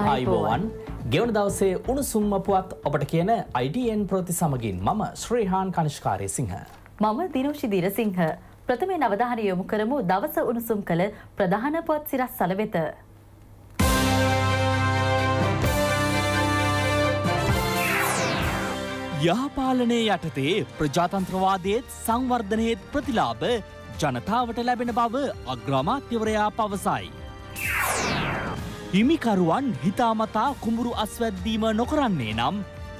අයිබෝවන් ගෙවන දවසේ උණුසුම්මපුවත් ඔබට කියන IDN ප්‍රති සමගින් මම ශ්‍රීහාන් කනිෂ්කාරය සිංහ. මම දිරුෂි දිරසිංහ ප්‍රථමේ නවධානය යොමු කරමු දවස උණුසුම් කළ ප්‍රධාන පුවත් සිරස් සල වෙත. යහපාලනය යටතේ ප්‍රජාතන්ත්‍රවාදයේත් සංවර්ධනයේත් ප්‍රතිලාභ ජනතාවට ලැබෙන බව අග්‍රාමාත්‍යවරයා පවසයි. හිමිකරුවන් හිතාමතා කුඹුරු අස්වැද්දීම නොකරන්නේ නම්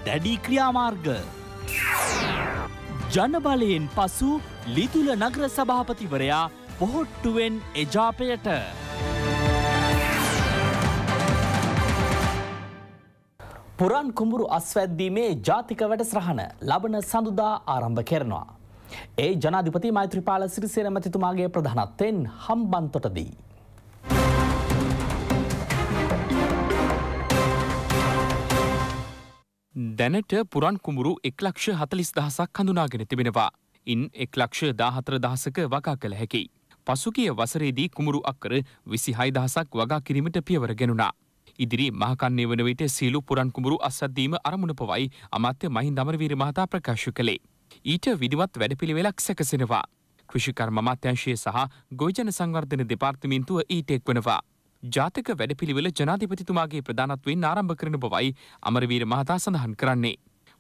දැඩි ක්‍රියාමාර්ග. ජනබලයෙන් පසු ලිතුල නගර සභාපතිවරයා පොහොට්ටුවෙන් එජාපයට. පුරන් කුඹුරු අස්වැද්දීමේ ජාතික වැඩසරහන ලබන සඳුදා ආරම්භ කරනවා. ඒ ජනාධිපති මෛත්‍රපාල සිරිසේන මැතිතුමාගේ ප්‍රධානත්වයෙන් හම්බන්තොටදී. දැනට පුරන් කුමරු එක් ලක්ෂ හතලිස් දහසක් හඳුනාගෙන තිබෙනවා. ඉන් එක් ලක්ෂ දාහතර දහසක වගා කළ හැකි. පසුගිය වසරේදී කුමරු අක්කර විසි හයිදහසක් වගා කිරීමට පියවර ගෙනුණා. ඉදිරි මහකන්නේ වන විට සීලු පුරන් කුමරු අසද්දීම අරමුණ පවයි අමාත්‍ය මහින් දමරවීර මහතා ප්‍රකාශ කළේ. ඊට විදිවත් වැඩපිළිවෙලක් සැකසෙනවා. කෘෂිකර්ම අමාත්‍යංශය සහ ගොජන සංවර්ධන දෙපාර්තමින්තුව ඊටෙක් වනවා. ජාතික වැඩපිළිවෙල ජනාධිපතිතුමාගේ ප්‍රධානත්වයෙන් ආරම්භ කරන බවයි අමරවීර මහතා සඳහන් කරන්නේ.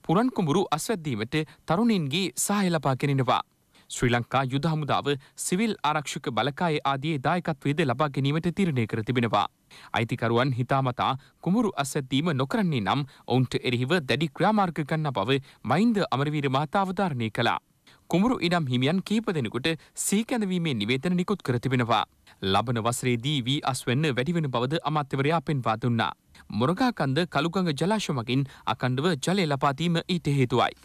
පුරන් කුඹුරු අස්වැද්දීමට තරුණින්ගේ සහය ලබා ගැනෙනවා. ශ්‍රී ලංකා යුද හමුදාව සිවිල් ආරක්ෂක බලකාය ආදියේ දායකත්වයේද ලබා ගැනීමට තීරණය කර තිබෙනවා. අයිතිකරුවන් හිතාමතා කුමරු අසැද්දීම නොකරන්නේ නම් ඔවුන්ට එරෙහිව දැඩි ක්‍රියාමාර්ග ගන්න බව මහින්ද අමරවීර මහතා අවධාරණය කළා. කුමරු ඉඩම් හිමියන් කීප දෙනෙකුට සීකැඳවීමේ නිවේදන නිකුත් කර තිබෙනවා. ලබන වසරේදී වී අස්වැන්න වැඩිවෙන බවද අමාත්‍යවරයා පෙන්වා දුන්නා. මොරගාකන්ද කළුගඟ ජලාශ මගින් අකණ්ඩව ජලය ලබාදීම ඊට හේතුවයි.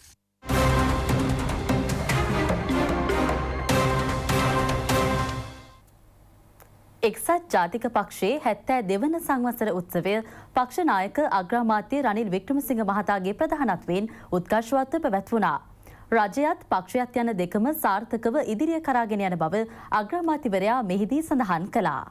එක්සත් ජාතික පක්ෂයේ හැත්තෑ දෙවන සංවසර උත්සවය පක්ෂනායක අග්‍රාමාත්‍ය රනිල් වික්‍රමසිංහ මහතාගේ ප්‍රධානත්වයෙන් උත්කර්ශවත්ව පැවැත්වුණා. රජයත් පක්ෂයත් යන දෙකම සාර්ථකව ඉදිරිය කරාගෙන යන බව අග්‍රාමාතිවරයා මෙහිදී සඳහන් කළා.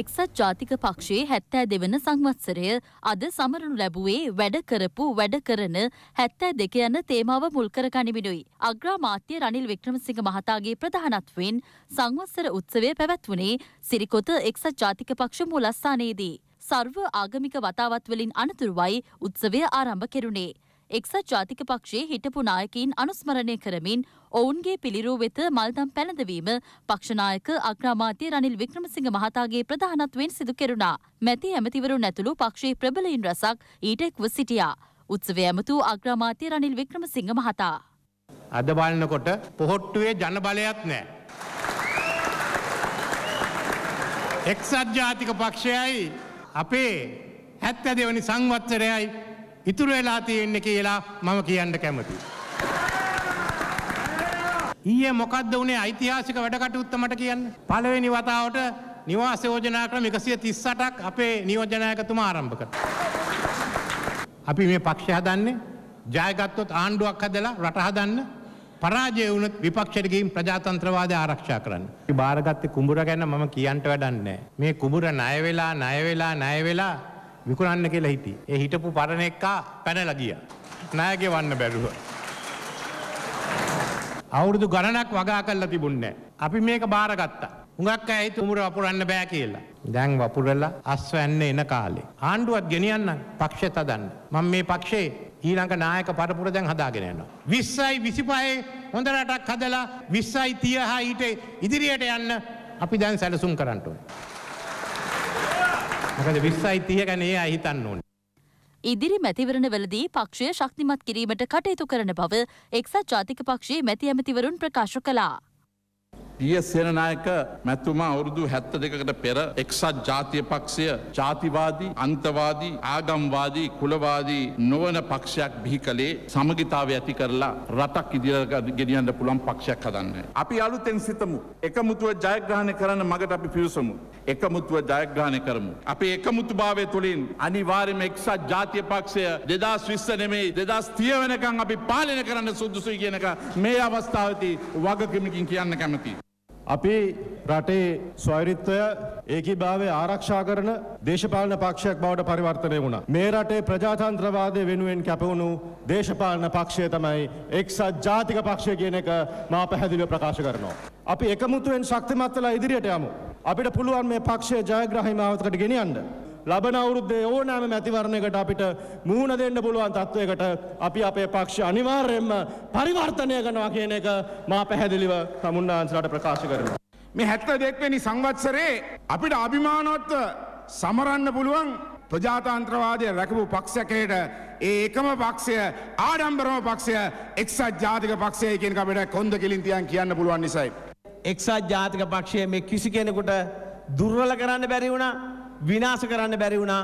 එක්සත් ජාතික පක්ෂයේ හැත්තෑ දෙවන සංවත්සරය අද සමරනු ලැබුවේ වැඩ කරපු වැඩ කරන හැත්තෑ දෙක යන තේමාව මුල්කර ගනිමිනුයි. අග්‍රාමාත්‍ය රනිල් වික්‍රමසිංහ මහතාගේ ප්‍රධානත්වෙන් සංවත්සර උත්සවය පැවැත්වුණේ සිරිකොත එක්සත් ජාතික පක්ෂ මුලස්ථානයේදී. සර්ව ආගමික වතාවත්වලින් අනතුරුවයි උත්සවය ආරම්භ කෙරුණේ. එක්සත් ජාතික පක්ෂයේ හිටපු නායකයින් අනුස්මරණය කරමින් ඔවුන්ගේ පිළිරූ වෙත මල්දම් පැළඳවීම පක්ෂනායක අග්‍රාමාත්‍ය රනිල් වික්‍රමසිංහ මහතාගේ ප්‍රධානත්වයෙන් සිදු කෙරුණා. මැති ඇමතිවරුන් ඇතුළු පක්ෂයේ ප්‍රබලයින් රසක් ඊට එක්ව සිටියා. උත්සවය ඇමතු අග්‍රාමාත්‍ය රනිල් වික්‍රමසිංහ මහතා. අද බලනකොට පොහොට්ටුවේ ජනබලයක් නෑ. එක්සත් ජාතික පක්ෂයයි අපේ හැත්ත දෙවනි සංවත්සරයයි ඉතුරු වෙලා තියෙන්නේ කියලා මම කියන්න කැමතියි. ඊයේ මොකද්ද උනේ ඓතිහාසික වැඩකටයුත්ත මට කියන්න. පළවෙනි වතාවට නිවාස යෝජනා ක්‍රම 138ක් අපේ නියෝජනායකතුමා ආරම්භ කළා. අපි මේ පක්ෂය හදන්නේ ජයගත්තොත් ආණ්ඩුවක් හදලා රට හදන්න පරාජය වුණොත් විපක්ෂයට ගිහින් ප්‍රජාතන්ත්‍රවාදය ආරක්ෂා කරන්න. මේ බාරගත්තේ කුඹුර ගැන මම කියන්න වැඩක් නැහැ. මේ කුඹුර ණය වෙලා ණය වෙලා ණය වෙලා විකුණන්න කියලා හිටියේ. ඒ හිටපු පරණ එක්කා පැනලා ගියා. ණය ගෙවන්න බැරුව. අවුරුදු ගණනක් වගා කරලා තිබුණේ අපි මේක බාරගත්තා. හුඟක් අය තුමුර වපුරන්න බෑ කියලා. දැන් වපුරලා අස්වැන්න එන කාලේ. ආණ්ඩුවත් ගෙනියන්න පක්ෂය තදන්න. මම මේ පක්ෂේ ඊළඟ නායක පරපුර දැන් හදාගෙන යනවා. 20යි 25 හොඳ රටක් හදලා 20යි 30 ඊට ඉදිරියට යන්න අපි දැන් සැලසුම් කරන්න ඕනේ. මොකද 20යි 30 ගැන ඒ අය හිතන්න ඕනේ. ඉදිරි මැතිවරණවලදී පක්ෂය ශක්තිමත් කිරීමට කටයුතු කරන බව එක්සත් ජාතික පක්ෂයේ මැති ඇමතිවරුන් ප්‍රකාශ කළා. ටිය සෙනනායක මැතුමා අවුරුදු හැත්ත දෙකට පෙර එක්සත් ජාතිය පක්ෂය ජාතිවාදී අන්තවාදී ආගම්වාදී කුලවාදී නොවන පක්ෂයක් බිහි කළේ සමගිතාව ඇති කරලා රටක් ඉදිරියට ගෙනියන්න පුළුවන් පක්ෂයක් හදන්න. අපි අලුතෙන් සිතමු. එකමුතුව ජයග්‍රහණය කරන මගට අපි පිවිසමු. එකමුතුව ජයග්‍රහණය කරමු. අපි එකමුතු භාවය තුළින් අනිවාර්යයෙන්ම එක්සත් ජාතිය පක්ෂය 2020 නෙමෙයි 2030 වෙනකන් අපි පාලනය කරන්න සුදුසුයි කියනක මේ අවස්ථාවේදී වගකීමකින් කියන්න කැමතියි. අපි රටේ ස්වෛරිත්වය ඒකීභාවය ආරක්ෂා කරන දේශපාලන පක්ෂයක් බවට පරිවර්තනය වුණා. මේ රටේ ප්‍රජාතන්ත්‍රවාදය වෙනුවෙන් කැපවුණු දේශපාලන පක්ෂය තමයි එක්සත් ජාතික පක්ෂය කියන එක මා පැහැදිලිව ප්‍රකාශ කරනවා. අපි එකමුතුවෙන් ශක්තිමත් වෙලා ඉදිරියට යමු. අපිට පුළුවන් මේ පක්ෂය ජයග්‍රහී මාවතකට ගෙනියන්න. ලබන අවුරුද්දේ ඕනෑම මැතිවරණයකට අපිට මුහුණ දෙන්න පුළුවන් තත්ත්වයකට අපි අපේ පක්ෂ අනිවාර්යයෙන්ම පරිවර්තනය කරනවා කියන එක මා පැහැදිලිව තමුන්නාන්සලාට ප්‍රකාශ කරනවා. මේ 72වෙනි සංවත්සරේ අපිට අභිමානවත්ව සමරන්න පුළුවන් ප්‍රජාතන්ත්‍රවාදය රැකපු පක්ෂකයට ඒ එකම පක්ෂය ආඩම්බරම පක්ෂය එක්සත් ජාතික පක්ෂය කියන අපිට කොන්ද කිලින්තියන් කියන්න පුළුවන් නිසයි. එක්සත් ජාතික පක්ෂය මේ කිසි කෙනෙකුට දුර්වල කරන්න බැරි වුණා විනාශ කරන්න බැරි වුණා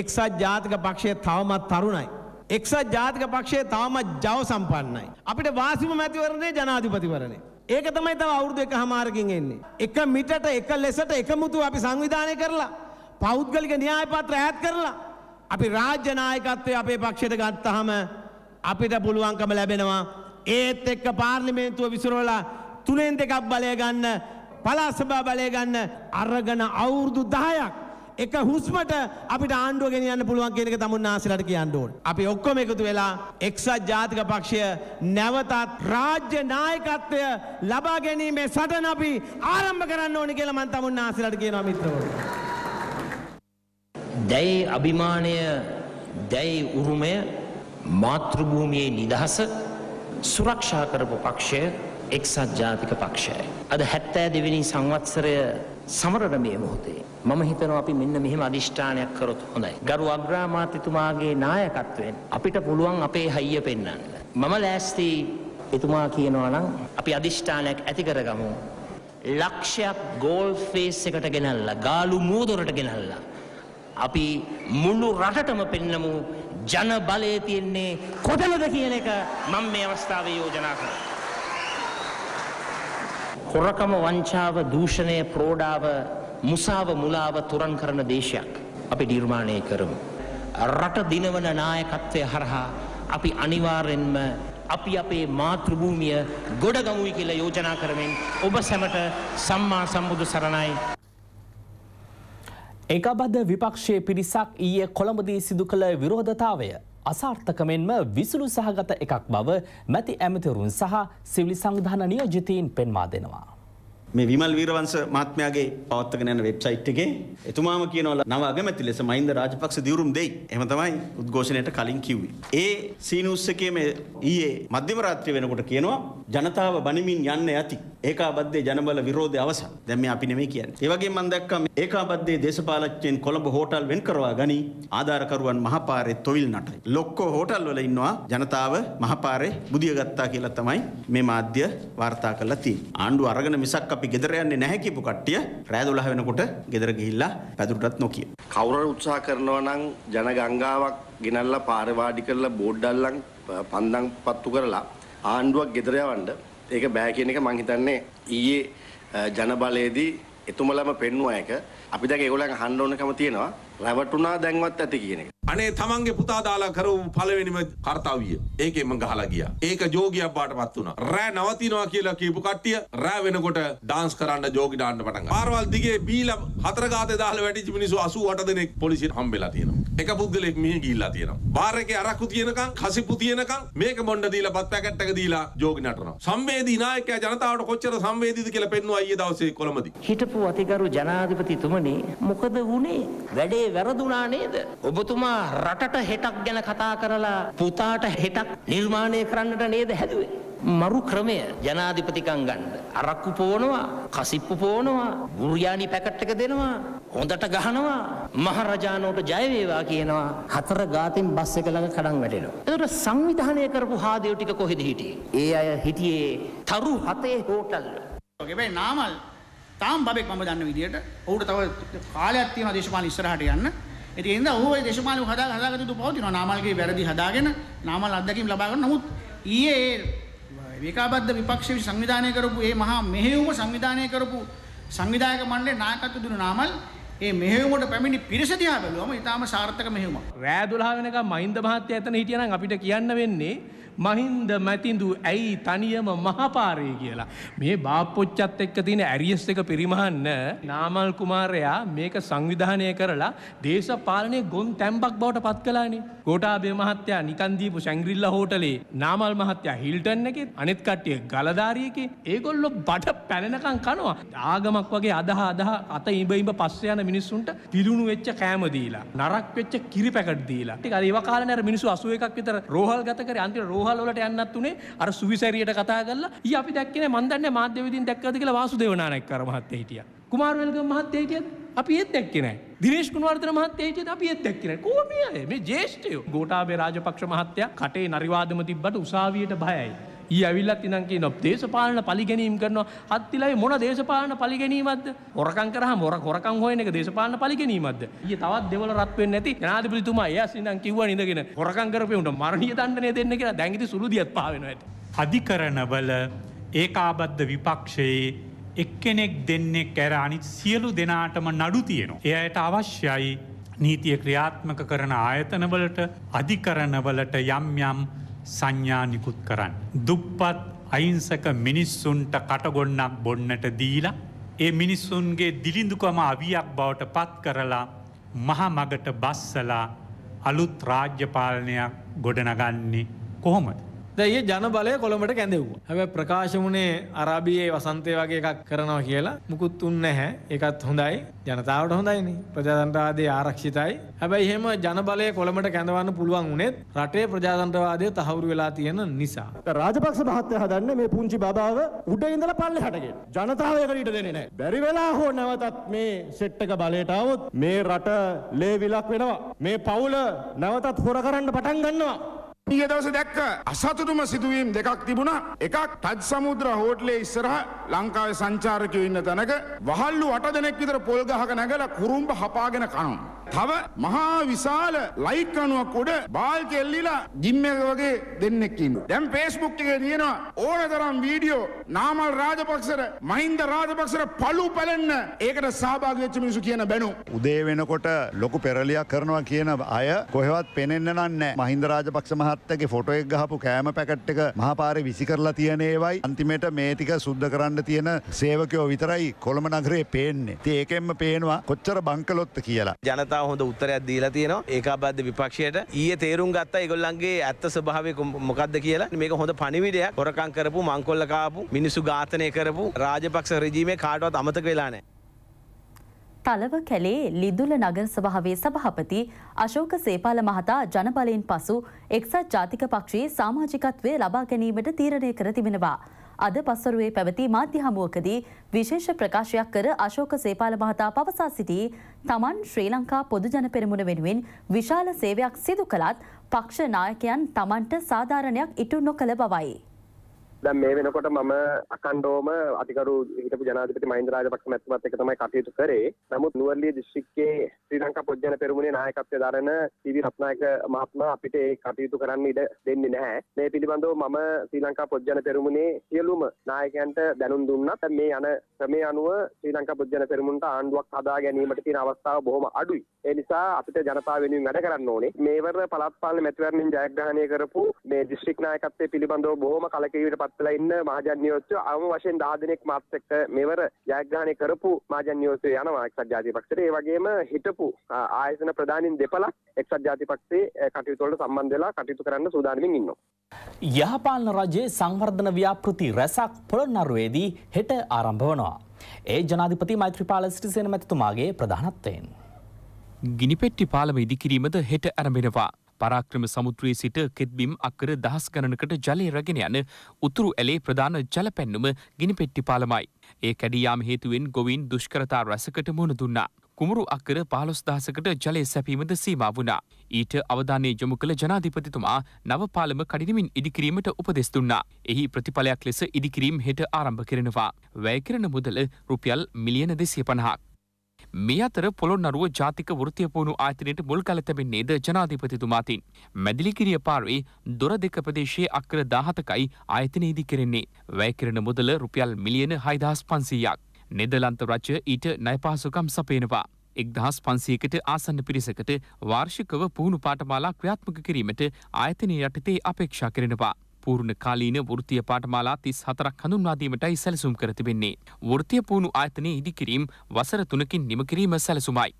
එක්සත් ජාතික පක්ෂය තවමත් තරුණයි. එක්සත් ජාතික පක්ෂය තවමත් ජව සම්පන්නයි. අපිට වාසිම මැතිවරණය ජනාධිපතිවරණය. ඒක තමයි තව අවුරුදු එක හමාරකින් එන්නේ. එක මිටට එක ලෙසට එකමුතු අපි සංවිධානය කරලා පෞද්ගලික න්‍යාය පත්‍ර ඈත් කරලා අපි රාජ්‍ය නායකත්වය අපේ පක්ෂයට ගත්තහම අපිට පුළුවන්කම ලැබෙනවා ඒත් එක්ක පාර්ලිමේන්තුව විසිරවලා තුනෙන් දෙකක් බලය ගන්න පළාත් සභා බලය ගන්න අරගෙන අවුරුදු 10ක් එක හුස්මට අපිට ආණ්ඩුව ගෙනියන්න පුළුවන් කියන එක තමුන් ආසිරට කියන්න ඕන. අපි ඔක්කොම එකතු වෙලා එක්සත් ජාතික පක්ෂය නැවතත් රාජ්‍ය නායකත්වය ලබා ගැනීමේ සටන අපි ආරම්භ කරන්න ඕනි කියලා මම තමුන් ආසිරට කියනවා මිත්‍රවරු. දැයි අභිමානය, දැයි උරුමය, මාතෘභූමියේ නිදහස සුරක්ෂා කරපු පක්ෂය එක්සත් ජාතික පක්ෂයයි. අද 72 වෙනි සංවත්සරය සමරන මේ මොහොතේ මම හිතනවා අපි මෙන්න මෙහෙම අදිෂ්ඨානයක් කරොත් හොඳයි. ගරු අග්‍රාමාත්‍යතුමාගේ නායකත්වයෙන් අපිට පුළුවන් අපේ හයිය පෙන්වන්න. මම ලෑස්ති එතුමා කියනවා නම් අපි අදිෂ්ඨානයක් ඇති කරගමු. ලක්ෂයක් ගෝල් ෆේස් එකට ගෙනල්ලා ගාලු මූදොරට ගෙනල්ලා අපි මුළු රටටම පෙන්නමු ජන බලය තියෙන්නේ කොතනද කියන එක මම මේ අවස්ථාවේ යෝජනා කරනවා. හොරකම වංචාව දූෂණය ප්‍රෝඩාව මුසාව මුලාව තුරන් කරන දේශයක් අපි නිර්මාණය කරමු. රට දිනවන නායකත්වය හරහා අපි අනිවාර්යෙන්ම අපි අපේ මාතෘභූමිය ගොඩගමුයි කියලා යෝජනා කරමින් ඔබ සැමට සම්මා සම්බුදු සරණයි ඒකාබද්ධ විපක්ෂයේ පිරිසක් ඊයේ කොළඹදී සිදු කළ විරෝධතාවය අසාර්ථක මෙන්ම විසුළු සහගත එකක් බව මැති ඇමතිවරුන් සහ සිවිලි සංවිධාන නියෝජිතීන් පෙන්වා දෙනවා. මේ විමල් වීරවංශ මහත්මයාගේ පවත්වගෙන යන වෙබ්සයිට් එකේ එතුමාම කියනවා නව අගමැති ලෙස මහින්ද රාජපක්ෂ දිවුරුම් දෙයි. එහෙම තමයි උද්ඝෝෂණයට කලින් කිව්වේ. ඒ සීනුස් එකේ මේ ඊයේ මධ්‍යම රාත්‍රිය වෙනකොට කියනවා ජනතාව බණමින් යන්න ඇති. ඒකාබද්ධයේ ජනබල විරෝධය අවසන්. දැන් මේ අපි නෙමෙයි කියන්නේ. ඒ වගේම මම දැක්කා ඒකාබද්ධයේ දේශපාලකයන් කොළඹ හෝටල් වෙන් කරවා ගනි ආධාරකරුවන් මහපාරේ තොවිල් නටයි. ලොක්කෝ හෝටල් වල ඉන්නවා ජනතාව මහපාරේ බුදිය ගත්තා කියලා තමයි මේ මාධ්‍ය වාර්තා කරලා තියෙන්නේ. ආණ්ඩුව අරගෙන මිසක් අපි අපි ගෙදර යන්නේ නැහැ කියපු කට්ටිය රෑ 12 වෙනකොට ගෙදර ගිහිල්ලා පැදුරටත් නොකිය. කවුරුහරි උත්සාහ කරනවා නම් ජනගංගාවක් ගෙනල්ලා පාරේ වාඩි කරලා බෝඩ් අල්ලන් පන්දම් පත්තු කරලා ආණ්ඩුවක් ගෙදර යවන්න ඒක බෑ කියන එක මං හිතන්නේ ඊයේ ජනබලයේදී එතුමලම පෙන්නුවා එක අපි දැන් ඒගොල්ලන් අහන්න ඕනකම තියෙනවා රැවටුණා දැන්වත් ඇති කියන එක. අනේ තමන්ගේ පුතා දාලා කරපු පළවෙනිම කාර්යය. ඒකෙම ගහලා ගියා. ඒක ජෝගියක් බාටපත් වුණා. රෑ නවතිනවා කියලා කියපු කට්ටිය රෑ වෙනකොට ඩාන්ස් කරන්න ජෝගි දාන්න පටන් ගත්තා. පාරවල් දිගේ බීලා හතර ගාතේ දාලා වැටිච්ච මිනිස්සු 88 දෙනෙක් පොලිසියට හම්බෙලා තියෙනවා. එක පුද්ගලෙක් මිහි ගිහිල්ලා තියෙනවා. බාර් එකේ අරක්කු තියෙනකන්, කසිපු තියෙනකන් මේක මොණ්ඩ දීලා බත් පැකට් එක දීලා ජෝගි නටනවා. සංවේදී නායකයා ජනතාවට කොච්චර සංවේදීද කියලා පෙන්වුවා ඊයේ දවසේ කොළඹදී. හිටපු අතිගරු ජනාධිපතිතුමනි මොකද වුනේ? වැඩේ ඒ වැරදුනා නේද? ඔබතුමා රටට හෙටක් ගැන කතා කරලා පුතාට හෙටක් නිර්මාණය කරන්නට නේද හැදුවේ? මරු ක්‍රමය ජනාධිපතිකම් ගන්න. අරක්කු පෝනවා, කසිප්පු පෝනවා, බුරියානි පැකට් එක දෙනවා, හොඳට ගහනවා, මහරජානෝට ජය වේවා කියනවා. හතර ගාතින් බස් එක ළඟ කඩන් වැටෙනවා. ඒතර සංවිධානය කරපු හාදේව ටික කොහෙද හිටියේ? ඒ අය හිටියේ තරු හතේ හෝටල් වල. ඔගේ මේ නාමල් තාම බබෙක් මම දන්න විදියට ඔහුට තව කාලයක් තියෙනවා දේශපාලන ඉස්සරහට යන්න. ඉතින් ඒ හින්දා ඔහු ඒ දේශපාලන හදා හදාගත්තු දු පවතිනවා. නාමල්ගේ වැරදි හදාගෙන නාමල් අත්දැකීම් ලබා ගන්න. නමුත් ඊයේ විකාබද්ධ විපක්ෂ සංවිධානය කරපු මේ මහා මෙහෙයුම සංවිධානය කරපු සංවිධායක මණ්ඩලේ නායකත්ව දුන නාමල් ඒ මෙහෙවුමට පැමිණි පිරිස දිහා බැලුවම ඊටාම සාර්ථක මෙහෙවුමක්. රෑ 12 වෙනකම් මහින්ද මහත්තයා එතන හිටියනම් අපිට කියන්න වෙන්නේ මහින්ද මැතිඳු ඇයි තනියම මහපාරය කියලා. මේ බාපොච්චත් එක්ක තියෙන ඇරියස් එක පිරිමහන්න නාමල් කුමාරයා මේක සංවිධානය කරලා දේශපාලනය ගොන් තැම්බක් බවට පත් කලානේ. ගෝටාබේ මහත්තයා නිකන්දීපු සැංග්‍රිල්ල හෝටලේ නාමල් මහත්තයා හිල්ටන් එකේ අනෙත් කට්ටිය ගලධාරියකේ ඒගොල්ලො බට පැලෙනකං කනවා. ආගමක් වගේ අදහ අදහ අත ඉඹ ඉඹ පස්ස යන මිනිස්සුන්ට පිලුණු වෙච්ච කෑම දීලා. නරක් වෙච්ච කිරි පැකට් දීලා. ටික අර ඒව කාලේ අර මිනිස්සු 81ක් විතර රෝහල් ගත කරේ අන්තිමට රෝහල් රෝහල් වලට යන්නත් උනේ අර සුවිසැරියට කතා කරලා ඊ අපි දැක්කේ මන් දන්නේ මාධ්‍ය විදිහින් දැක්කද කියලා වාසුදේව නායක කර මහත්තයා හිටියා. කුමාර වෙල්ගම මහත්තයා හිටියද? අපි ඒත් දැක්කේ නැහැ. දිනේශ් ගුණවර්ධන මහත්තයා හිටියද අපි ඒත් දැක්කේ නැහැ. කොහොම මේ ජේෂ්ඨයෝ ගෝඨාභය රාජපක්ෂ මහත්තයා කටේ නරිවාදම තිබ්බට උසාවියට බයයි. ඊ ඇවිල්ලත් ඉනම් කියනවා දේශපාලන පරිගැනීම් කරනවා අත්තිලාවේ මොන දේශපාලන පරිගැනීමක්ද හොරකම් කරාම හොර හොරකම් හොයන එක දේශපාලන පරිගැනීමක්ද ඊයේ තවත් දෙවල රත් වෙන්නේ නැති ජනාධිපතිතුමා එයාස් ඉනම් කිව්වා ඉඳගෙන හොරකම් කරපේ උන්ට මරණීය දණ්ඩනය දෙන්න කියලා දැන් ඉතින් සුළුදියත් පහ වෙනවා ඇති අධිකරණවල ඒකාබද්ධ විපක්ෂයේ එක්කෙනෙක් දෙන්නෙක් කැර අනිත් සියලු දෙනාටම නඩු තියෙනවා එයට අවශ්‍යයි නීතිය ක්‍රියාත්මක කරන ආයතනවලට අධිකරණවලට යම් යම් සංඥා නිකුත් කරන්න. දුප්පත් අයිංසක මිනිස්සුන්ට කටගොන්නක් බොන්නට දීලා ඒ මිනිස්සුන්ගේ දිලිඳුකම අවියක් බවට පත් කරලා මහමගට බස්සලා අලුත් රාජ්‍යපාලනයක් ගොඩනගන්නේ කොහොමද. දැයි ජනබලය කොළඹට කැඳෙව්වා. හැබැයි ප්‍රකාශ වුණේ අරාබියේ වසන්තය වගේ එකක් කරනවා කියලා මුකුත් උන්නේ නැහැ. ඒකත් හොඳයි. ජනතාවට හොඳයිනේ. ප්‍රජාතන්ත්‍රවාදයේ ආරක්ෂිතයි. හැබැයි එහෙම ජනබලය කොළඹට කැඳවන්න පුළුවන් උනේත් රටේ ප්‍රජාතන්ත්‍රවාදය තහවුරු වෙලා තියෙන නිසා. රාජපක්ෂ මහත්තයා හදන්නේ මේ පුංචි බබාව උඩ ඉඳලා පල්ලෙහාට ගෙන. ජනතාව ඒකට ඉඩ දෙන්නේ නැහැ. බැරි වෙලා හෝ නැවතත් මේ සෙට් එක බලයට આવොත් මේ රට ලේ විලක් වෙනවා. මේ පවුල නැවතත් හොර කරන්න පටන් ගන්නවා. ඊය දවස දැක්ක අසතුටුම සිදුවීම් දෙකක් තිබුණා. එකක් තජ් සමුද්‍ර හෝටලේ ඉස්සරහ ලංකාවේ සංචාරකයෝ ඉන්න තැනක වහල්ලු 8 දෙනෙක් විතර පොල් ගහක නැගලා කුරුම්බ හපාගෙන කනවා. තව මහා විශාල ලයිට් අණුවක් උඩ බාල් කෙල්ලිලා ජිම් එක වගේ දෙන්නෙක් ඉන්නවා. දැන් Facebook එකේ තියෙනවා ඕනතරම් වීඩියෝ නාමල් රාජපක්ෂට මහින්ද රාජපක්ෂට පළු පැලෙන්න ඒකට සහභාගී වෙච්ච මිනිස්සු කියන බැනු. උදේ වෙනකොට ලොකු පෙරලියක් කරනවා කියන අය කොහෙවත් පෙනෙන්න නෑ. මහින්ද රාජපක්ෂ මහත්තයාගේ ෆොටෝ එක ගහපු කෑම පැකට් එක මහපාරේ විසි කරලා තියෙන ඒවයි අන්තිමට මේ ටික සුද්ධ කරන්න තියෙන සේවකයෝ විතරයි කොළඹ නගරේ පේන්නේ. ඉතින් ඒකෙන්ම පේනවා කොච්චර බංකලොත්ත කියලා. ජනතාව කතාව හොඳ උත්තරයක් දීලා තියෙනවා ඒකාබද්ධ විපක්ෂයට ඊයේ තේරුම් ගත්තා ඒගොල්ලන්ගේ ඇත්ත ස්වභාවය මොකද්ද කියලා මේක හොඳ පණිවිඩයක් හොරකම් කරපු මංකොල්ල කාපු මිනිස්සු ඝාතනය කරපු රාජපක්ෂ රජීමේ කාටවත් අමතක වෙලා නැහැ තලව කැලේ ලිදුල නගර සභාවේ සභාපති අශෝක සේපාල මහතා ජනබලයෙන් පසු එක්සත් ජාතික පක්ෂයේ සාමාජිකත්වය ලබා ගැනීමට තීරණය කර තිබෙනවා. අද පස්වරුවේ පැවති මාධ්‍ය හමුවකදී විශේෂ ප්‍රකාශයක් කර අශෝක සේපාල මහතා පවසා සිටී තමන් ශ්‍රී ලංකා පොදුජන පෙරමුණ වෙනුවෙන් විශාල සේවයක් සිදු කළත් පක්ෂ නායකයන් තමන්ට සාධාරණයක් ඉටු නොකළ බවයි. දැන් මේ වෙනකොට මම අකණ්ඩෝම අතිකරු හිටපු ජනාධිපති මහින්ද රාජපක්ෂ මැතිතුමත් එක්ක තමයි කටයුතු කරේ. නමුත් නුවරඑළිය දිස්ත්‍රික්කයේ ශ්‍රී ලංකා පොත්ජන පෙරමුණේ නායකත්වය දරන සීවි රත්නායක මහත්මයා අපිට ඒ කටයුතු කරන්න ඉඩ දෙන්නේ නැහැ. මේ පිළිබඳව මම ශ්‍රී ලංකා පොත්ජන පෙරමුණේ සියලුම නායකයන්ට දැනුම් දුන්නත් මේ යන ක්‍රමයේ අනුව ශ්‍රී ලංකා පොත්ජන පෙරමුණට ආණ්ඩුවක් හදා ගැනීමට තියෙන අවස්ථාව බොහොම අඩුයි. ඒ නිසා අපිට ජනතාව වෙනුවෙන් වැඩ කරන්න ඕනේ. මේවර පළාත් පාලන මැතිවරණයෙන් ජයග්‍රහණය කරපු මේ දිස්ත්‍රික් නායකත්වය පිළිබඳව බොහොම කලකිරීමට පත් පත්ලා ඉන්න මහජන් නියෝජ්‍ය අවම වශයෙන් 10 දිනක් මාත් එක්ක මෙවර ජයග්‍රහණය කරපු මහජන් නියෝජ්‍ය යනවා එක්සත් ජාතික පක්ෂයට. ඒ වගේම හිටපු ආයතන ප්‍රධානීන් දෙපළක් එක්සත් ජාතික පක්ෂයේ කටයුතු වලට සම්බන්ධ වෙලා කටයුතු කරන්න සූදානමින් ඉන්නවා. යහපාලන රජයේ සංවර්ධන ව්‍යාපෘති රැසක් පොළොන්නරුවේදී හෙට ආරම්භ වනවා. ඒ ජනාධිපති මෛත්‍රපාල සිටිසේන මැතිතුමාගේ ප්‍රධානත්වයෙන්. ගිනිපෙට්ටි පාලම ඉදිකිරීමද හෙට ඇරඹෙනවා. පරාක්‍රම සමුද්‍රයේ සිට කෙත්බිම් අක්කර දහස් ගණනකට ජලය රැගෙන යන උතුරු ඇලේ ප්‍රධාන ජලපැන්නුම ගිනිපෙට්ටි පාලමයි. ඒ කැඩියාම හේතුවෙන් ගොවින් දුෂ්කරතා රැසකට මුණ දුන්නා. කුමරු අක්කර පාලොස්දහසකට ජලය සැපීමද සීමා වුණා. ඊට අවධානය යොමු කළ ජනාධිපතිතුමා නවපාලම කඩිනමින් ඉදිකිරීමට උපදෙස් දුන්නා. එහි ප්‍රතිඵලයක් ලෙස ඉදිකිරීම් හෙට ආරම්භ කරනවා. වැය කරන මුදල රුපියල් මිලියන දෙසිය පණහක්. මේ අතර පොළොන්නරුව ජාතික වෘතිය පුහුණු ආයතනයට මුල් කල තැබෙන්නේද ජනාධිපතිතුමාතින්. මැදිලිකිරිය පාරුවේ දොර දෙක ප්‍රදේශයේ අක්කර දාහතකයි ආයතනයේදී කෙරෙන්නේ. වැය කරන මුදල රුපියල් මිලියන හයිදහස් පන්සීයක්. නෙදලන්ත රජ ඊට නයපාසුකම් සපේනවා. එක්දහස් පන්සීකට ආසන්න පිරිසකට වාර්ෂිකව පුහුණු පාටමාලා ක්‍රියාත්මක කිරීමට ආයතනය යටතේ අපේක්ෂා කරෙනවා. පූර්ණ කාලීන වෘතිය පාටමාලා තිස් හතරක් හඳුන්වාදීමටයි සැලසුම් කර තිබෙන්නේ. වෘතිය පූුණු ආයතනය ඉදිකිරීම් වසර තුනකින් නිමකිරීම සැලසුමයි.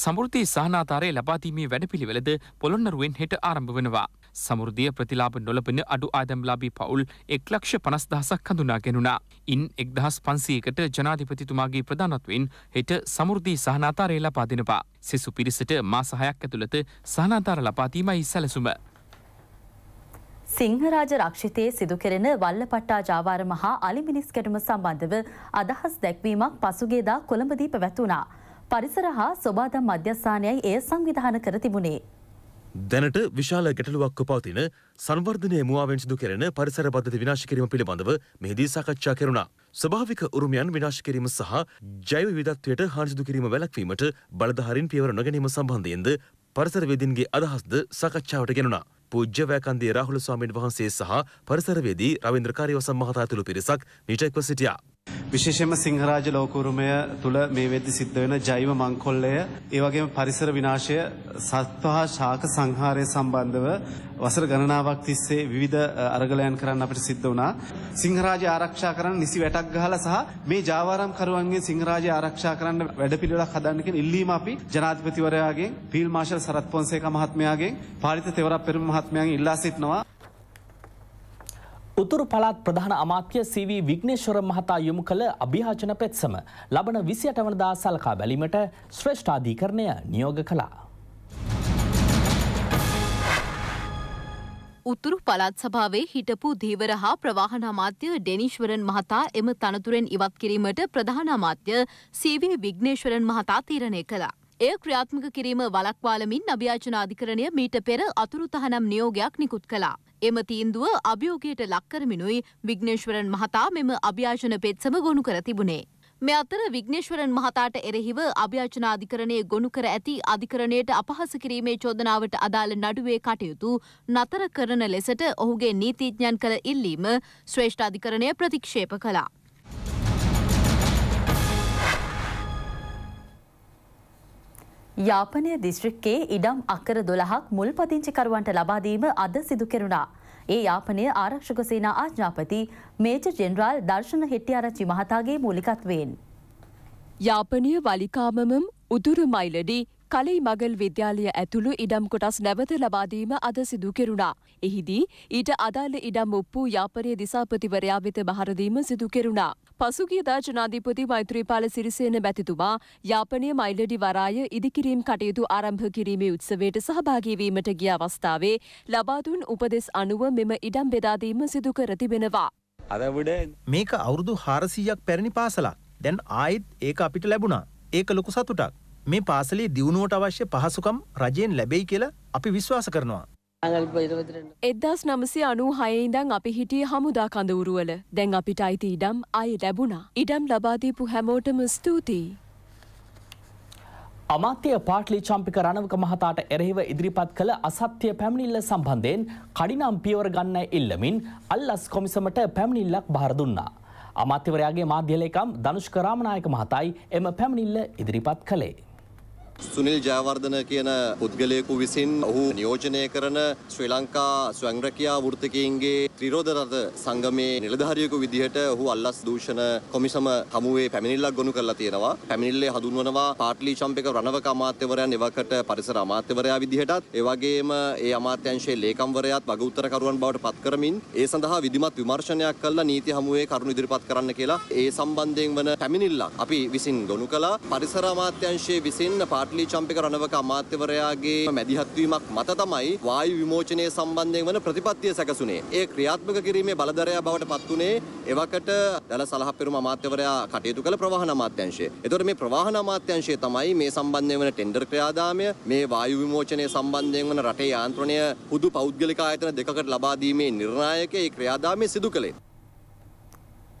සමෘතිය සහනාතාරය ලබාදීමේ වැඩපිළිවෙලද පොළොන්නරුවෙන් හෙට ආරම්භ වෙනවා. සමෘදිය ප්‍රතිලාප නොලපෙන අඩු ආදම්ලාබී පවුල් එක් ලක්ෂ පනස්දහසක් හඳුනාගෙනුණා. ඉන් එක්දහස් පන්සීකට ජනාධිපතිතුමාගේ ප්‍රධානත්වෙන් හෙට සමෘදී සහනාතාරය ලපාදිනවා. සෙසු පිරිසට මාසහයක් ඇතුළත සහනාතාර ලපාදීමයි සැලසුම. සිංහරාජ රක්ෂිතයේ සිදුකෙරෙන වල්ලපට්ටා ජාවාරම හා අලිමිනිස් කැටුම සම්බන්ධව අදහස් දැක්වීමක් පසුගේදා කොළඹදී පැවැත්වුණා. පරිසර හා සොබාදම් මධ්‍යස්ථානයයි එය සංවිධාන කර තිබුණේ. දැනට විශාල ගැටලුවක්ව පවතින සංවර්ධනය මුවාවෙන් සිදු කෙරෙන පරිසර පද්ධති විනාශ කිරීම පිළිබඳව මෙහිදී සාකච්ඡා කෙරුණා. ස්වභාවික උරුමයන් විනාශ කිරීම සහ ජෛව විවිධත්වයට හානි සිදු කිරීම වැළැක්වීමට බලධාරීන් පියවර නොගැනීම සම්බන්ධයෙන්ද පරිසරවේදීන්ගේ අදහස්ද සාකච්ඡාවට ගෙනුණා. පූජ්‍ය වැකන්දේ රාහුල ස්වාමීන් වහන්සේ සහ පරිසරවේදී රවින්ද්‍ර කාර්යවසම් මහතා ඇතුළු පිරිසක් මීට එක්ව සිටියා. විශේෂයෙන්ම සිංහරාජ ලෝකුරුමය තුළ මේ වෙද්දි සිද්ධ වෙන ජෛව මංකොල්ලය, ඒ වගේම පරිසර විනාශය, සත්ව හා ශාක සංහාරය සම්බන්ධව වසර ගණනාවක් තිස්සේ විවිධ අරගලයන් කරන්න අපිට සිද්ධ වුණා. සිංහරාජය ආරක්ෂා කරන්න නිසි වැටක් ගහලා සහ මේ ජාවාරම් කරුවන්ගෙන් සිංහරාජය ආරක්ෂා කරන්න වැඩපිළිවෙලක් හදන්න කියන ඉල්ලීම අපි ජනාධිපතිවරයාගෙන්, ෆීල්ඩ් මාෂල් සරත් පොන්සේකා මහත්මයාගෙන්, පාලිත තෙවරප් පෙරමුණ මහත්මයාගෙන් ඉල්ලා සිටිනවා. උතුරු පළාත් ප්‍රධාන අමාත්‍ය සීවී විග්නේශ්වර මහතා යොමු කළ අභියාචන පෙත්සම ලබන විසි අටවනදා සලකා බැලීමට ශ්‍රේෂ්ඨාධීකරණය නියෝග කළා. උතුරු පළාත් සභාවේ හිටපු ධීවර හා ප්‍රවාහන අමාත්‍ය ඩෙනිශ්වරන් මහතා එම තනතුරෙන් ඉවත් කිරීමට ප්‍රධාන අමාත්‍ය සීවී විග්නේශ්වරන් මහතා තීරණය කළා. එය ක්‍රියාත්මක කිරීම වලක්වාලමින් අභ්‍යාචන අධිකරණය මීට පෙර අතුරු තහනම් නියෝගයක් නිකුත් කළා. එම තීන්දුව අභියෝගයට ලක්කරමිනුයි විග්නේශ්වරන් මහතා මෙම අභ්‍යාචන පෙත්සම ගොුණු කර තිබුණේ. මෙ අතර විග්නේශ්වරන් මහතාට එරෙහිව අභ්‍යාචනාධිකරණය ගොුණු කර ඇති අධිකරණයට අපහස කිරීමේ චෝදනාවට අදාළ නඩුවේ කටයුතු නතර කරන ලෙසට ඔහුගේ නීතිඥන් කළ ඉල්ලීම ශ්‍රේෂ්ඨාධිකරණය ප්‍රතික්ෂේප කලා. යාපනය දිස්ත්‍රික්කයේ ඉඩම් අක්කර දොළහක් මුල් පදිංචිකරුවන්ට ලබාදීම අද සිදු කෙරුණා. ඒ යාපනය ආරක්ෂක සේනා ආජ්ඥාපති මේජ ජෙනරාල් දර්ශන හෙට්ටිආරච්චි මහතාගේ මූලිකත්වයෙන්. යාපනය වලිකාමමම් උදුරු මයිලඩි කලී මගල් විද්‍යාලය ඇතුළු ඉඩම් කොටස් නැවත ලබාදීම අද සිදු කෙරුණා. එහිදී ඊට අදාළ ඉඩම් ඔප්පු යාපනයේ දිසාපතිවරයා වෙත බහරදීම සිදු කෙරුණා. පසුගියදා ජනාධිපති මෛත්‍රීපාල සිරිසේන බැතිතුමා යාපනය මයිලඩි වරාය ඉදිකිරීම් කටයුතු ආරම්භ කිරීමේ උත්සවයට සහභාගීවීමට ගිය අවස්ථාවේ ලබාදුන් උපදෙස් අනුව මෙම ඉඩම් බෙදාදීම සිදු කර තිබෙනවා. මේක අවුරුදු හාරසීයක් පැරණි පාසලක් දැන් ආයිත් ඒක අපිට ලැබුණා ඒක ලොකු සතුටක්. මේ පාසලේ දියුණුවට අවශ්‍ය පහසුකම් රජයෙන් ලැබෙයි කියලා අපි විශ්වාස කරනවා. එදදාස් නමසේ අනූ හයයිඉදං අපි හිටිය හමුදා කඳවුරුවල දැන් අපිට අයිති ඉඩම් අය ලැබුණා. ඉඩම් ලබාදීපු හැමෝටම ස්තුතියි. අමාත්‍යය පාට්ලි චම්පික රණවක මහතාට එරෙහිව ඉදිරිපත් කළ අසත්‍ය පැමිණිල්ල සම්බන්ධයෙන් කඩිනම් පියවර ගන්න ඉල්ලමින් අල්ලස් කොමිසමට පැමිණිල්ලක් භාර දුන්නා. අමාත්‍යවරයාගේ මාධ්‍යලේකම් දනුෂ්කරාමනායක මහතායි එම පැමිණිල්ල ඉදිරිපත් කළේ. සුනිල් ජයවර්ධන කියන පුද්ගලයෙකු විසින් ඔහු නියෝජනය කරන ශ්‍රී ලංකා ස්වංග්‍රකියා වෘත්තිකයින්ගේ ත්‍රිරෝධ රථ සංගමේ නිලධාරියෙකු විදිහට ඔහු අල්ලස් දූෂණ කොමිසම හමුවේ පැමිණිල්ලක් ගොනු කරලා තියෙනවා. පැමිණිල්ලේ හඳුන්වනවා පාට්ලි චම්පක රණවක අමාත්‍යවරයන් එවකට පරිසර අමාත්‍යවරයා විදිහටත් ඒ වගේම ඒ අමාත්‍යංශයේ ලේකම්වරයාත් වගඋත්තරකරුවන් බවට පත් කරමින් ඒ සඳහා විධිමත් විමර්ශනයක් කළා නීති හමුවේ කරුණු ඉදිරිපත් කරන්න කියලා ඒ සම්බන්ධයෙන් වන පැමිණිල්ලක් අපි විසින් ගොනු කළා. පරිසර අමාත්‍යංශයේ විසින් පාට් පාට්ලි චම්පික රණවක අමාත්‍යවරයාගේ මැදිහත්වීමක් මත තමයි වායු විමෝචනය සම්බන්ධයෙන් වන ප්‍රතිපත්තිය සැකසුනේ. ඒ ක්‍රියාත්මක කිරීමේ බලධරයා බවට පත් වුණේ එවකට දළ සලහපෙරුම අමාත්‍යවරයා කටයුතු කළ ප්‍රවාහන අමාත්‍යංශය. එතකොට මේ ප්‍රවාහන අමාත්‍යංශය තමයි මේ සම්බන්ධයෙන් වන ටෙන්ඩර් ක්‍රියාදාමය මේ වායු විමෝචනය සම්බන්ධයෙන් වන රටේ යාන්ත්‍රණය හුදු පෞද්ගලික ආයතන දෙකකට ලබා දීමේ නිර්ණායක ඒ ක්‍රියාදාමය සිදු කළේ.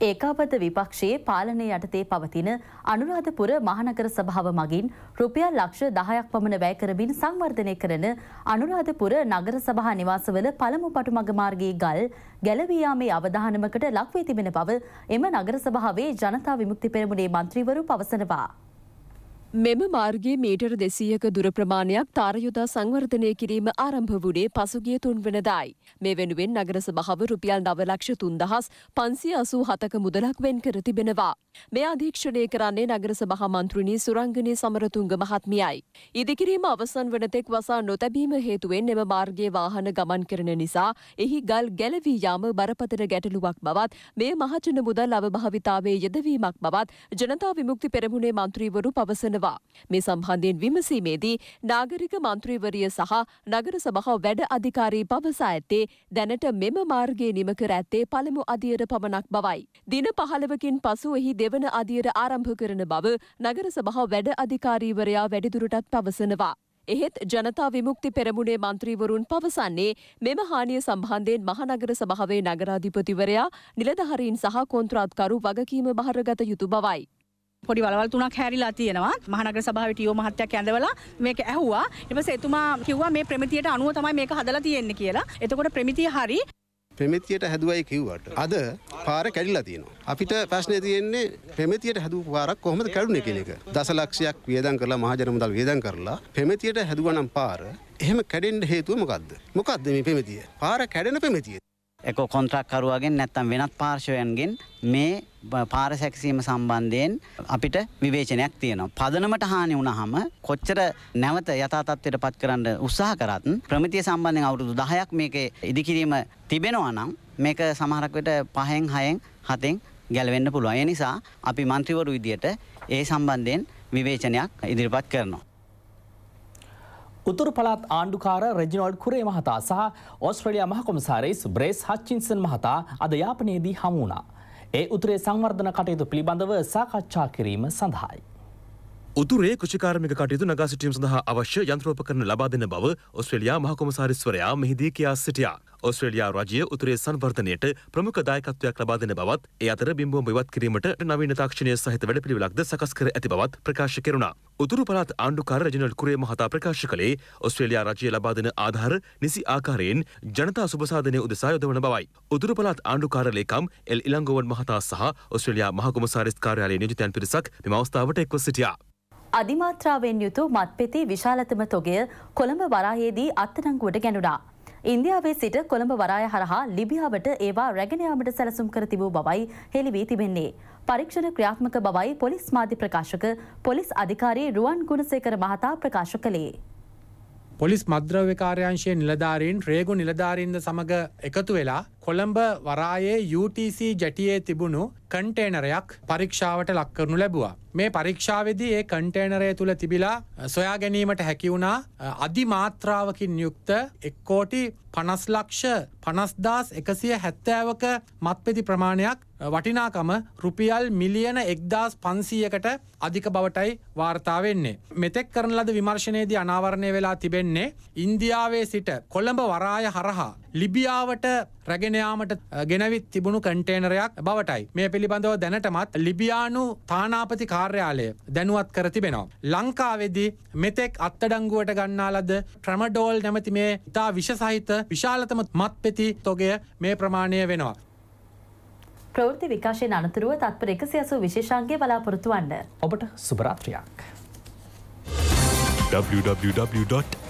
ඒකාබද්ධ විපක්ෂයේ පාලනය යටතේ පවතින අනුරාධපුර මහනගර සභාව මගින් රුපියල් ලක්ෂ දහයක් පමණ වැය කරමින් සංවර්ධනය කරන අනුරාධපුර නගර සභා නිවාසවල පළමු පටුමග මාර්ගයේ ගල් ගැලවියාමේ අවධානමකට ලක්වී තිබෙන බව එම නගර සභාවේ ජනතා විමුක්ති පෙරමුණේ මන්ත්‍රීවරු පවසනවා. මෙම මාර්ගයේ මීටර දෙසීයක දුර ප්‍රමාණයක් තාරයුදා සංවර්ධනය කිරීම ආරම්භ වුණේ පසුගිය තුන්වනදායි. මේ වෙනුවෙන් නගර සභාව රුපියල් නවලක්ෂ තුන්දහස් පන්සිය අසූ හතක මුදලක් වෙන් කර තිබෙනවා. මේ අධීක්ෂණය කරන්නේ නගර සභහා මන්ත්‍රණී සුරංගනය සමරතුන්ග මහත්මියයි. ඉදිකිරීම අවසන් වනතෙක් වසා නොතැබීම හේතුවෙන් එම මාර්ගයේ වාහන ගමන් කරන නිසා එහි ගල් ගැලවී යාම බරපතර ගැටලුවක් බවත් මේ මහජන මුදල් අවභාවිතාවේ යෙදවීමක් බවත් ජනතා විමුක්ති පෙරමුණේ මන්ත්‍රීවරු පවසන තියෙනවා. මේ සම්බන්ධයෙන් විමසීමේදී නාගරික මන්ත්‍රීවරිය සහ නගර සභා වැඩ අධිකාරී පවසා ඇත්තේ දැනට මෙම මාර්ගයේ නිම කර ඇත්තේ පළමු අදියර පමණක් බවයි. දින 15කින් පසු එහි දෙවන අදියර ආරම්භ කරන බව නගර සභා වැඩ අධිකාරීවරයා වැඩිදුරටත් පවසනවා. එහෙත් ජනතා විමුක්ති පෙරමුණේ මන්ත්‍රීවරුන් පවසන්නේ මෙම හානිය සම්බන්ධයෙන් මහනගර සභාවේ නගරාධිපතිවරයා නිලධහරීන් සහ කොන්ත්‍රාත්කරු වගකීම බහරගත යුතු බවයි. පොඩි වලවල්තුනක් හැරිලා තියෙනවා මහනගර සභාවට යෝ මහත්තයක් ඇඳවලා මේක ඇහුවා ඊපස් එතුමා කිව්වා මේ ප්‍රමිතියට අනුව තමයි මේක හදලා තියෙන්නේ කියලා. එතකොට ප්‍රමිතිය හරි ප්‍රමිතියට හැදුවයි කිව්වට අද පාර කැඩිලා තියෙනවා. අපිට ප්‍රශ්නේ තියෙන්නේ ප්‍රමිතියට හැදුව පාරක් කොහොමද කැඩුනේ කියන එක. දසලක්ෂයක් වියදම් කරලා මහජන මුදල් වියදම් කරලා ප්‍රමිතියට හැදුවා නම් පාර එහෙම කැඩෙන්න හේතුව මොකද්ද? මොකද්ද මේ ප්‍රමිතිය? පාර කැඩෙන ප්‍රමිතිය. එක කොන්ත්‍රක්කරුවගෙන් නැත්තම් වෙනත් පාර්ශවයන්ගෙන් මේ පාර සැකසීම සම්බන්ධයෙන් අපිට විවේචනයක් තියෙනවා. පදනමට හානි වුණහම කොච්චර නැවත යථාතත්වයට පත් කරන්න උත්සාහ කරත් ප්‍රමිතිය සම්බන්ධයෙන් අවුරුදු 10ක් මේකේ ඉදිකිරීම තිබෙනවා නම් මේක සමහරක් විට පහෙන් හයෙන් හතෙන් ගැලවෙන්න පුළුවන්. ඒ නිසා අපි മന്ത്രിවරු විදියට ඒ සම්බන්ධයෙන් විවේචනයක් ඉදිරිපත් කරනවා. උතුරු පළාත් ආණ්ඩුකාර රෙජිනෝල්ඩ් කුරේ මහතා සහ ඕස්ට්‍රේලියා මහකොමසාරේස් බ්‍රේස් හච්චින්සන් මහතා අද යාපනයේදී හමු වුණා. ඒ උතුරේ සංවර්ධන කටයුතු පිළිබඳව සාකච්ඡා කිරීම සඳහායි. උතුරේ කෘෂිකාර්මික කටයුතු නගා සිටීම සඳහා අවශ්‍ය යන්ත්‍රෝපකරණ ලබා දෙන බව ඔස්ට්‍රේලියා මහකොමසාරිස්වරයා මෙහිදී කියා සිටියා. ඔස්ට්‍රේලයා රජය උතුරේ සංවර්ධනයට ප්‍රමුඛ දායකත්වයක් ලබා දෙන බවත් ඒ අතර බිම්බුවම ඉවත් කිරීමට නවීන තාක්ෂණය සහිත වැඩපිළිවෙලක්ද සකස් කර ඇති බවත් ප්‍රකාශ කෙරුණා. උතුරු පළාත් ආණ්ඩුකාර රජිනල් කුරේ මහතා ප්‍රකාශ කළේ ඔස්ට්‍රේලයා රජය ලබා දෙන ආධාර නිසි ආකාරයෙන් ජනතා සුබසාධනය උදෙසා යොදවන බවයි. උතුරු පළාත් ආණ්ඩුකාර ලේකම් එල් ඉලංගෝවන් මහතා සහ ඔස්ට්‍රේලයා මහකොමසාරිස් කාර්යාලයේ නියුජිතයන් පිරිසක් මෙම අවස්ථාවට එක්ව සිටියා. අධිමාත්‍රාවෙන් යුතු මත්පෙති විශාලතම තොගය කොළඹ වරායේදී අත්අඩංගුවට ගැනුණා. ඉන්දියාවේ සිට කොළඹ වරාය හරහා ලිබියාවට ඒවා රැගෙනයාමට සැලසුම් කර තිබූ බවයි හෙළිවී තිබෙන්නේ. පරීක්ෂණ ක්‍රියාත්මක බවයි පොලිස් මාධ්‍ය ප්‍රකාශක පොලිස් අධිකාරී රුවන් ගුණසේකර මහතා ප්‍රකාශ කළේ. පොලිස් මද්‍රව්‍ය කාර්යංශයේ නිලධාරීන් රේගු නිලධාරීන්ද සමඟ එකතු වෙලා කොළඹ වරායේ UTC ජැටියේ තිබුණු කන්ටේනරයක් පරීක්ෂාවට ලක්කරනු ලැබවා. මේ පරීක්ෂාවේදී ඒ කන්ටේනරය තුළ තිබිලා සොයා ගැනීමට හැකිවුණා අධිමාත්‍රාවකින් යුක්ත එක්කෝටි පනස්ලක්ෂ පනස්දාස් එකසිය හැත්තෑවක මත්පෙති ප්‍රමාණයක් වටිනාකම රුපියල් මිලියන එක්දස් පන්සීයකට අධික බවටයි වාර්තාවෙන්නේ. මෙතෙක් කරන ලද විමර්ශනයේදී අනාවරණය වෙලා තිබෙන්නේ ඉන්දියාවේ සිට කොළඹ වරාය හරහා ලිබියාවට රැගෙනයාමට ගෙනවිත් තිබුණු කටේනරයක් බවටයි මේ පිළිබඳව දැනටමත් ලිබියානු තානාපති කාර්යාලය දැනුවත් කර තිබෙනවා. ලංකාවෙදි මෙතෙක් අත්තඩංගුවට ගන්නාලද ට්‍රමඩෝල් නැමති මේ ඉතා විශසහිත විශාලතම මත් පෙති තොගය මේ ප්‍රමාණය වෙනවා. ප්‍රෘති විකාශයෙන් අනතුරුව තත්පර එකසියසු විශේෂන්ගේ බලාපොරොතුවන්න. ඔබට සුභරාත්‍රයක්. www.ipnnews.lk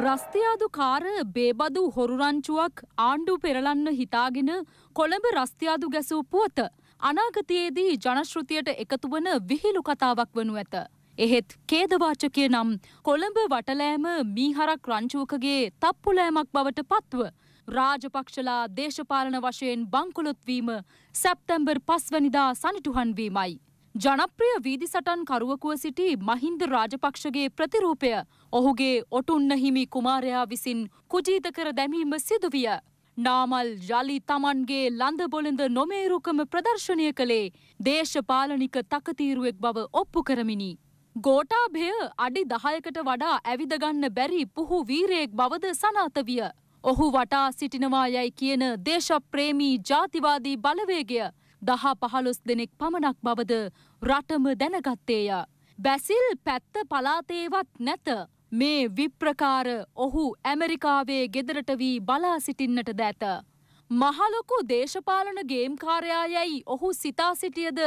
රස්තියාදුකාර බේබදු හොරුරංචුවක් ආණ්ඩු පෙරලන්න හිතාගෙන කොළඹ රස්තියාදු ගැසූ පුවත අනාගතයේදී ජනශ්ෘතියට එකතු වන විහිලු කතාවක් වනු ඇත. එහෙත් කේදවාචකය නම් කොළඹ වටලෑම මීහරක් රංචුවකගේ තප්පුලෑමක් බවට පත්ව රාජපක්ෂලා දේශපාලන වශයෙන් බංකොලොත්වීම සැප්තැම්බර් පස්වනිදා සනිටුහන්වීමයි. ජනප්‍රිය වීදි සටන් කරුවකුව සිටි මහින්ද රාජපක්ෂගේ ප්‍රතිරූපය ඔහුගේ ඔටුන්න හිමි කුමාරයා විසින් කුජීත කර දැමීම සිදුවිය. නාමල් යළි තමන්ගේ ලඳ බොළඳ නොමේරුකම ප්‍රදර්ශනය කළේ දේශපාලනික තකතීරුවෙක් බව ඔප්පු කරමිනි. ගෝටාභය අඩි දහයකට වඩා ඇවිදගන්න බැරි පුහු වීරයෙක් බවද සනාතවිය. ඔහු වටා සිටිනවා යැයි කියන දේශප්‍රේමී ජාතිවාදී බලවේගය දහ පහළොස් දෙනෙක් පමණක් බවද රටම දැනගත්තේය. බැසිල් පැත්ත පලාතේවත් නැත. මේ විප්‍රකාර ඔහු ඇමරිකාවේ ගෙදරට වී බලා සිටින්නට දැත. මහලොකු දේශපාලන ගේම්කාරයායැයි ඔහු සිතා සිටියද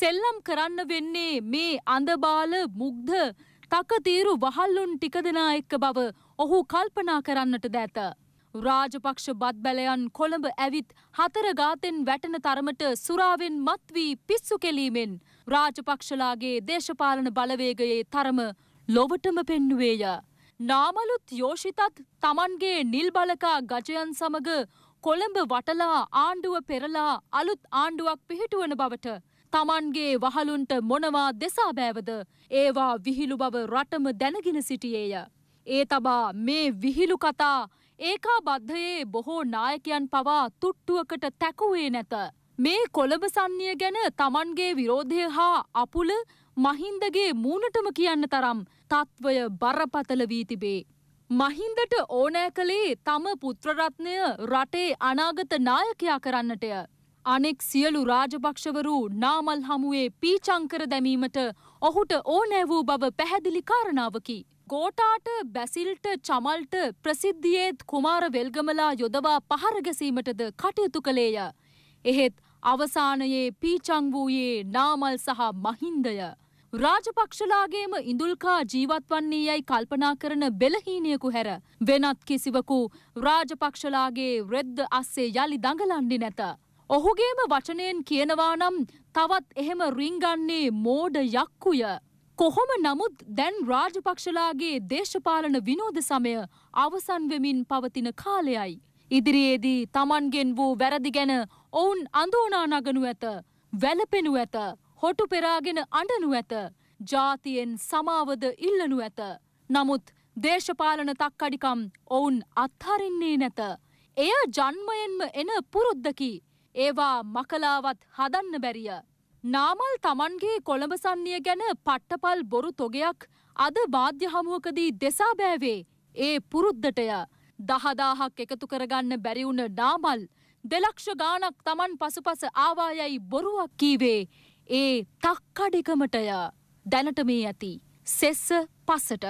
සෙල්ලම් කරන්න වෙන්නේ මේ අඳබාල මුග්ධ තකතීරු වහල්ලුන් ටිකදනා එක්ක බව ඔහු කල්පනා කරන්නට දැත. රාජපක්ෂ බත්බැලයන් කොළඹ ඇවිත් හතර ගාතෙන් වැටෙන තරමට සුරාවෙන් මත්වී පිස්සු කෙලීමෙන් රාජපක්ෂලාගේ දේශපාලන බලවේගයේ තරම ලොවටම පෙන්නුවේය. නාමලුත් යෝෂිතත් තමන්ගේ නිල්බලකා ගජයන් සමග කොළඹ වටලා ආණ්ඩුව පෙරලා අලුත් ආණ්ඩුවක් පිහිටුවන බවට තමන්ගේ වහලුන්ට මොනවා දෙසාබෑවද ඒවා විහිළු බව රටම දැනගෙන සිටියේය. ඒ තබා මේ විහිළු කතා ඒකාබද්ධයේ බොහෝ නායකයන් පවා තුට්ටුවකට තැකුවේ නැත. මේ කොළඹ සංනිය ගැන තමන්ගේ විරෝධය හා අපුල මහින්දගේ මූනටම කියන්න තරම් තත්ත්වය බරපතල වී තිබේ. මහින්දට ඕනෑ කළේ තම පුත්‍රරත්නය රටේ අනාගත නායකයා කරන්නටය. අනෙක් සියලු රාජභක්ෂවරු නාමල් හමුවේ පීචංකර දැමීමට ඔහුට ඕනෑ වූ බව පැහැදිලි කාරණාවකි. ගෝටාට බැසිල්ට චමල්ට ප්‍රසිද්ධියේත් කුමාර වෙල්ගමලා යොදවා පහරගැසීමටද කටයුතු කළේය. එහෙත් අවසානයේ පීචං වූයේ නාමල් සහ මහින්දය. රාජපක්ෂලාගේම ඉඳුල්කා ජීවත් වන්නේ යැයි කල්පනා කරන බෙලහීනියකු හැර වෙනත් කිසිවකු රාජපක්ෂලාගේ රෙද්ද අස්සේ යළි දඟලන්නේ නැත. ඔහුගේම වචනයෙන් කියනවා නම් තවත් එහෙම රිංගන්නේ මෝඩ යක්කුය. කොහොම නමුත් දැන් රාජපක්ෂලාගේ දේශපාලන විනෝද සමය අවසන් වෙමින් පවතින කාලයයි. ඉදිරියේදී තමන්ගෙන් වූ වැරදි ගැන ඔවුන් අඳෝනා නගනු ඇත. වැලපෙනු ඇත. හොටු පෙරාගෙන අඬනු ඇත. ජාතියෙන් සමාවද ඉල්ලනු ඇත. නමුත් දේශපාලන තක්කඩිකම් ඔවුන් අත්හරින්නේ නැත. එය ජන්මයෙන්ම එන පුරුද්දකි. ඒවා මකලාවත් හදන්න බැරිය. නාමල් තමන්ගේ කොළඹසන්නිය ගැන පට්ටපල් බොරු තොගයක් අද බාධ්‍ය හමුවකදී දෙසා බෑවේ ඒ පුරුද්දටය දහදාහක් එකතු කරගන්න බැරිවුණ නාමල් දෙලක්ෂ ගානක් තමන් පසුපස ආවායයි බොරුවක් කීවේ ඒ තක්කඩිකමටය දැනට මේ ඇති සෙස්ස පසට